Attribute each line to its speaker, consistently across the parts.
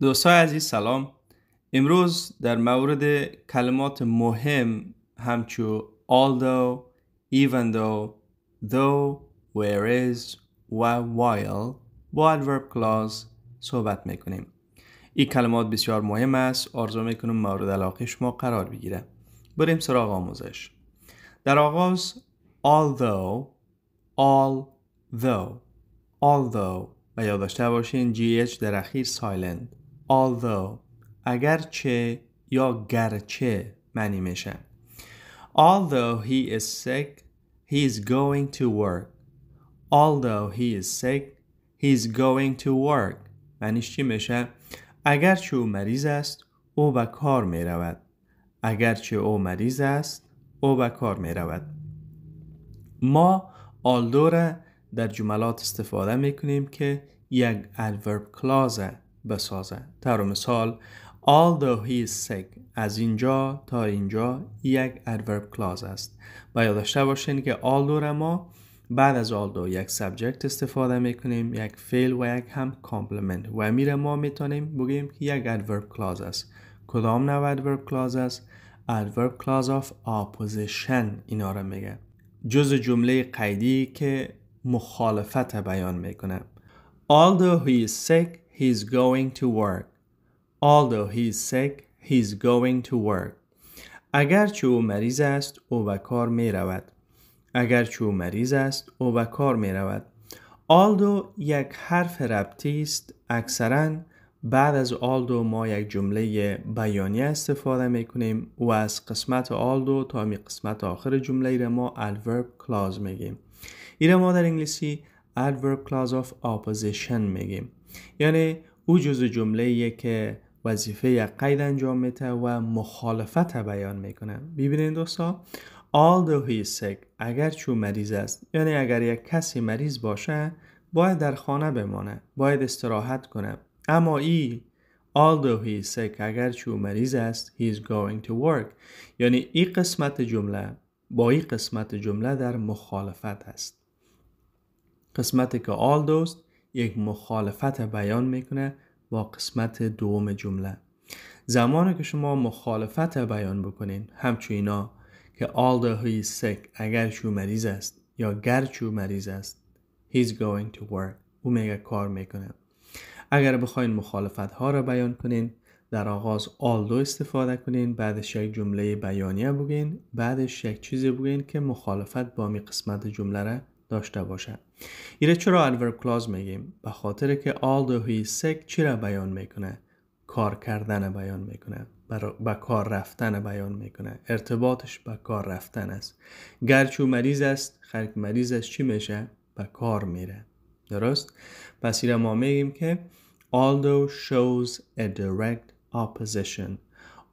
Speaker 1: دوستای عزیز سلام امروز در مورد کلمات مهم همچو although, even though, though, is و while با adverb clause صحبت میکنیم این کلمات بسیار مهم است آرزو میکنم مورد علاقه شما قرار بگیره بریم سراغ آموزش در آغاز although although although و یاد داشته باشین GH در اخیر سایلند although اگرچه یا گرچه معنی میشن although he is sick he is going to work although he is sick he is going to work معنیش چی میشه اگرچه او مریض است او به کار می رود اگرچه او مریض است او به کار می رود ما آلدو را در جملات استفاده می که یک adverb clause بسازه تر مثال although he is sick از اینجا تا اینجا یک adverb clause است و یاد باشین که although را ما بعد از although یک subject استفاده میکنیم یک fail و یک هم complement و میره ما میتونیم بگیم که یک adverb clause است کدام نوع adverb clause است adverb clause of opposition اینا را میگه جز جمله قیدی که مخالفت بیان میکنه although he is sick he's going to work. Although he's sick, he's going to work. اگرچه او مریض است او به کار می رود. اگرچه او مریض است او به کار می رود. آلدو یک حرف ربطی است اکثرا بعد از آلدو ما یک جمله بیانی استفاده می کنیم و از قسمت آلدو تا می قسمت آخر جمله را ما adverb clause می گیم. ما در انگلیسی adverb clause of opposition می گیم یعنی او جز جمله که وظیفه قید انجام میته و مخالفت بیان میکنه ببینید دوستا although he is sick اگر چو مریض است یعنی اگر یک کسی مریض باشه باید در خانه بمانه باید استراحت کنه اما ای although he is sick اگر چو مریض است he is going to work یعنی این قسمت جمله با این قسمت جمله در مخالفت است قسمت که all those یک مخالفت بیان میکنه با قسمت دوم جمله زمانی که شما مخالفت بیان بکنین اینا که the he is sick اگر شو مریض است یا گرچو مریض است he's going to work او میگه کار میکنه اگر بخواین مخالفت ها را بیان کنین در آغاز آلدو استفاده کنین بعدش یک جمله بیانیه بگین بعدش یک چیزی بگین که مخالفت با می قسمت جمله را داشته باشد ایره چرا adverb clause میگیم به خاطر که although he is sick چی را بیان میکنه کار کردن بیان میکنه به کار رفتن بیان میکنه ارتباطش به کار رفتن است گرچه مریض است خرک مریض است چی میشه به کار میره درست پس ایره ما میگیم که although shows a direct opposition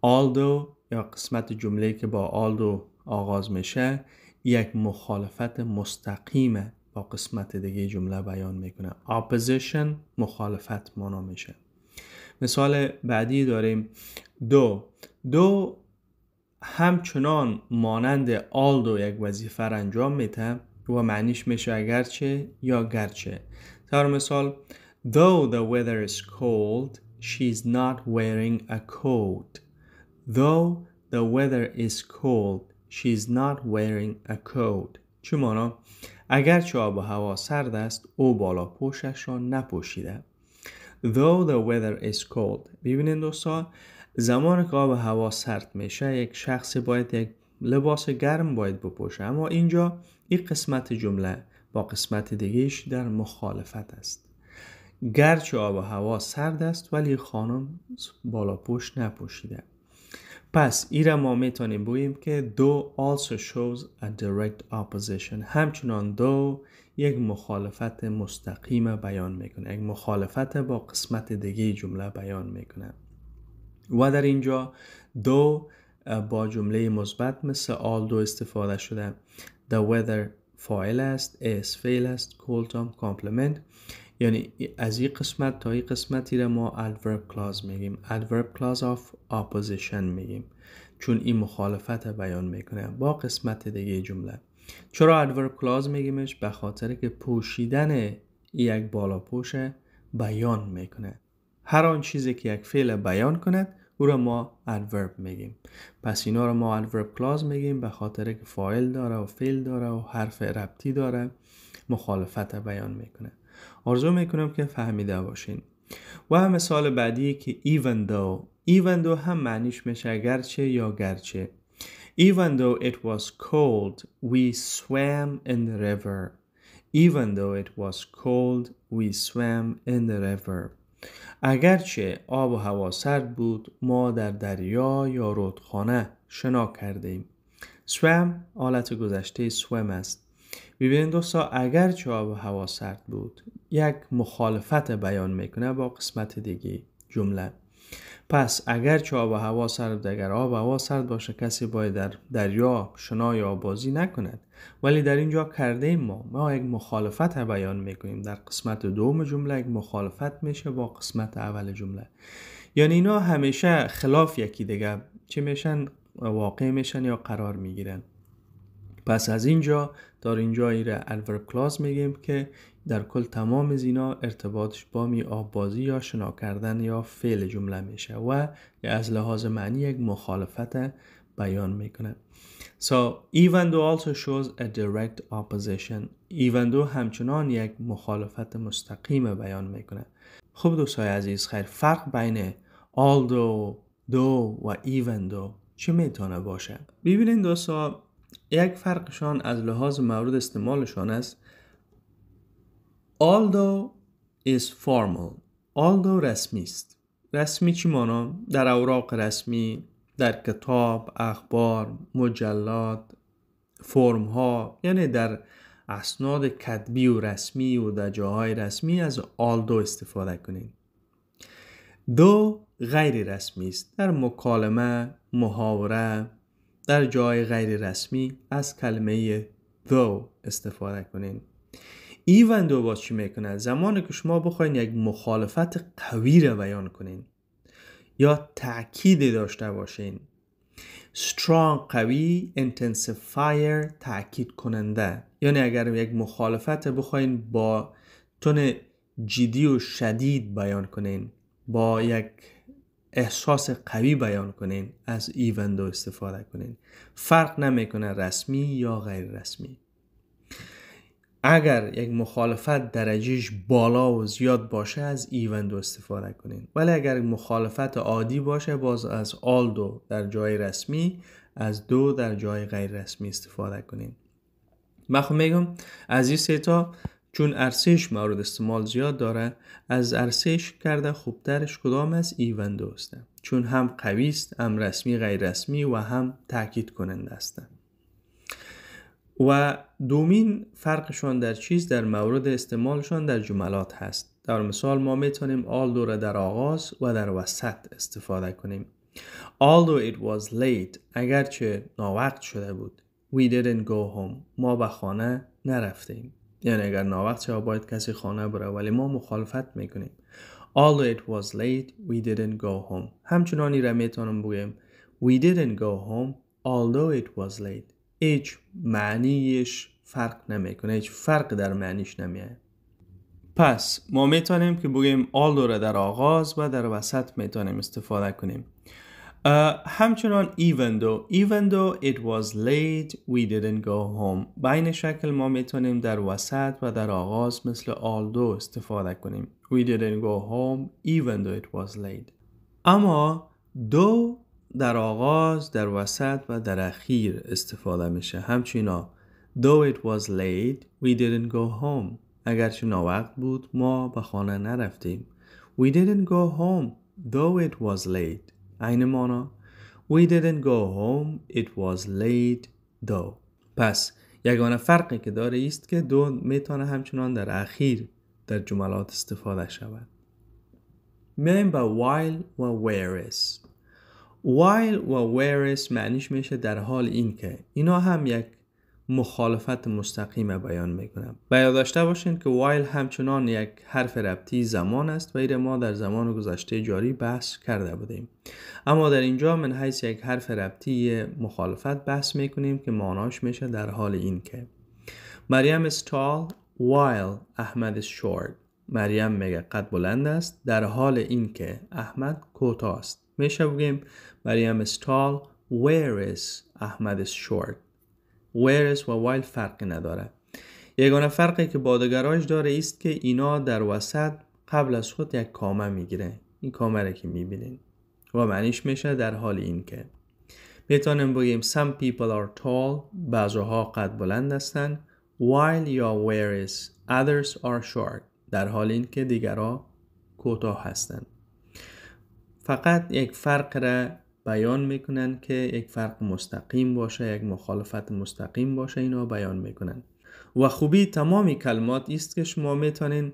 Speaker 1: although یا قسمت جمله که با although آغاز میشه یک مخالفت مستقیم با قسمت دیگه جمله بیان میکنه opposition مخالفت مانا میشه مثال بعدی داریم دو دو همچنان مانند آل دو یک وظیفه انجام میده و معنیش میشه اگرچه یا گرچه در مثال Though the weather is cold, she is not wearing a coat. Though the weather is cold, she is not wearing a coat. چه مانا؟ اگرچه آب و هوا سرد است او بالا پوشش را نپوشیده Though the weather is cold ببینید دوستان زمان که آب و هوا سرد میشه یک شخصی باید یک لباس گرم باید بپوشه اما اینجا این قسمت جمله با قسمت دیگهش در مخالفت است گرچه آب و هوا سرد است ولی خانم بالا پوش نپوشیده پس ایرا ما میتونیم بگوییم که دو also shows a direct opposition همچنان دو یک مخالفت مستقیم بیان میکنه یک مخالفت با قسمت دیگه جمله بیان میکنه و در اینجا دو با جمله مثبت مثل all دو استفاده شده the weather فایل است is فایل است cold کامپلمنت یعنی از این قسمت تا این قسمتی را ما adverb clause میگیم adverb clause of opposition میگیم چون این مخالفت بیان میکنه با قسمت دیگه جمله چرا adverb clause میگیمش به خاطر که پوشیدن یک بالا پوشه بیان میکنه هر آن چیزی که یک فعل بیان کند او را ما adverb میگیم پس اینا را ما adverb clause میگیم به خاطر که فایل داره و فعل داره و حرف ربطی داره مخالفت بیان میکنه آرزو میکنم که فهمیده باشین و هم مثال بعدی که even though even though هم معنیش میشه اگرچه یا گرچه even though it was cold we swam in the river even though it was cold we swam in the river اگرچه آب و هوا سرد بود ما در دریا یا رودخانه شنا کردیم swam آلت گذشته swim است ببینید دوستا اگرچه آب و هوا سرد بود یک مخالفت بیان میکنه با قسمت دیگه جمله پس اگر چه آب و هوا سرد اگر آب هوا سرد باشه کسی باید در دریا شنا یا بازی نکند ولی در اینجا کرده ایم ما ما یک مخالفت بیان میکنیم در قسمت دوم جمله یک مخالفت میشه با قسمت اول جمله یعنی اینا همیشه خلاف یکی دیگه چه میشن واقع میشن یا قرار میگیرن پس از اینجا در اینجا ایره الورب کلاس میگیم که در کل تمام زینا ارتباطش با می یا شنا کردن یا فعل جمله میشه و از لحاظ معنی یک مخالفت بیان میکنه So even though also shows a direct opposition even though همچنان یک مخالفت مستقیم بیان میکنه خب دوستای عزیز خیر فرق بین although, دو و even though چه میتونه باشه؟ ببینین دوستا یک فرقشان از لحاظ مورد استعمالشان است although is formal although رسمی است رسمی چی مانا؟ در اوراق رسمی در کتاب، اخبار، مجلات، فرم ها یعنی در اسناد کتبی و رسمی و در جاهای رسمی از آلدو استفاده کنید دو غیر رسمی است در مکالمه، محاوره، در جای غیر رسمی از کلمه though استفاده کنین ایون دو باز چی میکنه زمانی که شما بخواین یک مخالفت قوی را بیان کنین یا تأکید داشته باشین strong قوی intensifier تاکید کننده یعنی اگر یک مخالفت بخواین با تون جدی و شدید بیان کنین با یک احساس قوی بیان کنین از ایوندو استفاده کنین فرق نمیکنه رسمی یا غیر رسمی اگر یک مخالفت درجهش بالا و زیاد باشه از ایوندو استفاده کنین ولی اگر مخالفت عادی باشه باز از آل دو در جای رسمی از دو در جای غیر رسمی استفاده کنین من خب میگم از این سه تا چون ارسش مورد استعمال زیاد داره از ارسش کرده خوبترش کدام از ایون دوسته چون هم قوی است هم رسمی غیر رسمی و هم تاکید کننده است و دومین فرقشان در چیز در مورد استعمالشان در جملات هست در مثال ما میتونیم although را در آغاز و در وسط استفاده کنیم although it was late اگرچه ناوقت شده بود we didn't go home ما به خانه نرفتیم یعنی اگر ناوقت شد باید کسی خانه بره ولی ما مخالفت میکنیم all it was late, we didn't go home. همچنانی را میتونم بگیم We didn't go home, although it was late. هیچ معنیش فرق نمیکنه هیچ فرق در معنیش نمیه. پس ما میتونیم که بگیم although را در آغاز و در وسط میتونیم استفاده کنیم همچنان even though even though it was late we didn't go home با این شکل ما میتونیم در وسط و در آغاز مثل although استفاده کنیم we didn't go home even though it was late اما though در آغاز در وسط و در اخیر استفاده میشه همچنان though it was late we didn't go home اگرچه ناوقت بود ما به خانه نرفتیم we didn't go home though it was late مانا We didn't go home It was late though پس یگانه فرقی که داره است که دو میتونه همچنان در اخیر در جملات استفاده شود میایم به while و where is while و where is معنیش میشه در حال این که اینا هم یک مخالفت مستقیم بیان میکنم و یاد داشته باشین که وایل همچنان یک حرف ربطی زمان است و ما در زمان گذشته جاری بحث کرده بودیم اما در اینجا من حیث یک حرف ربطی مخالفت بحث میکنیم که ماناش میشه در حال این که مریم استال وایل احمد شورت مریم میگه قد بلند است در حال این که احمد کوتاه است میشه بگیم مریم استال where is احمد short ویرس و وایل فرقی نداره یگانه فرقی که بادگراش داره است که اینا در وسط قبل از خود یک کامه میگیره این کامه را که میبینین و معنیش میشه در حال این که میتونیم بگیم some people are tall بعضها قد بلند هستند while یا whereas others are short در حال این که دیگرها کوتاه هستند فقط یک فرق را بیان میکنن که یک فرق مستقیم باشه یک مخالفت مستقیم باشه اینا بیان میکنن و خوبی تمام کلمات است که شما میتونین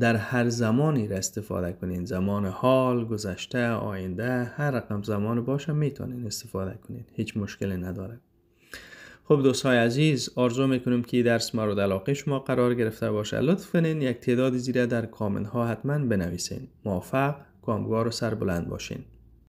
Speaker 1: در هر زمانی را استفاده کنین زمان حال، گذشته، آینده هر رقم زمان باشه میتونین استفاده کنین هیچ مشکلی نداره خب دوستای عزیز آرزو میکنیم که درس مورد علاقه شما قرار گرفته باشه لطف یک تعداد زیره در کامنت ها حتما بنویسین موفق کامگار و سربلند باشین